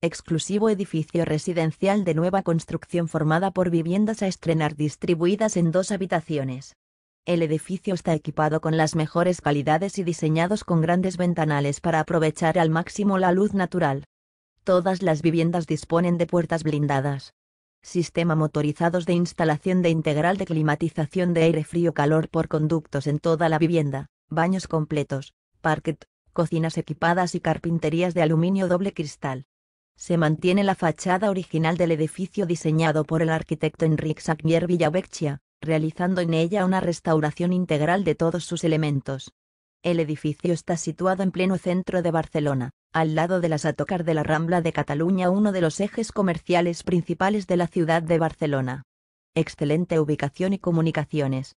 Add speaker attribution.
Speaker 1: exclusivo edificio residencial de nueva construcción formada por viviendas a estrenar distribuidas en dos habitaciones. El edificio está equipado con las mejores calidades y diseñados con grandes ventanales para aprovechar al máximo la luz natural. Todas las viviendas disponen de puertas blindadas. Sistema motorizados de instalación de integral de climatización de aire frío-calor por conductos en toda la vivienda, baños completos, parquet, cocinas equipadas y carpinterías de aluminio doble cristal se mantiene la fachada original del edificio diseñado por el arquitecto Enrique Sagnier Villavecchia, realizando en ella una restauración integral de todos sus elementos. El edificio está situado en pleno centro de Barcelona, al lado de las Atocar de la Rambla de Cataluña, uno de los ejes comerciales principales de la ciudad de Barcelona. Excelente ubicación y comunicaciones,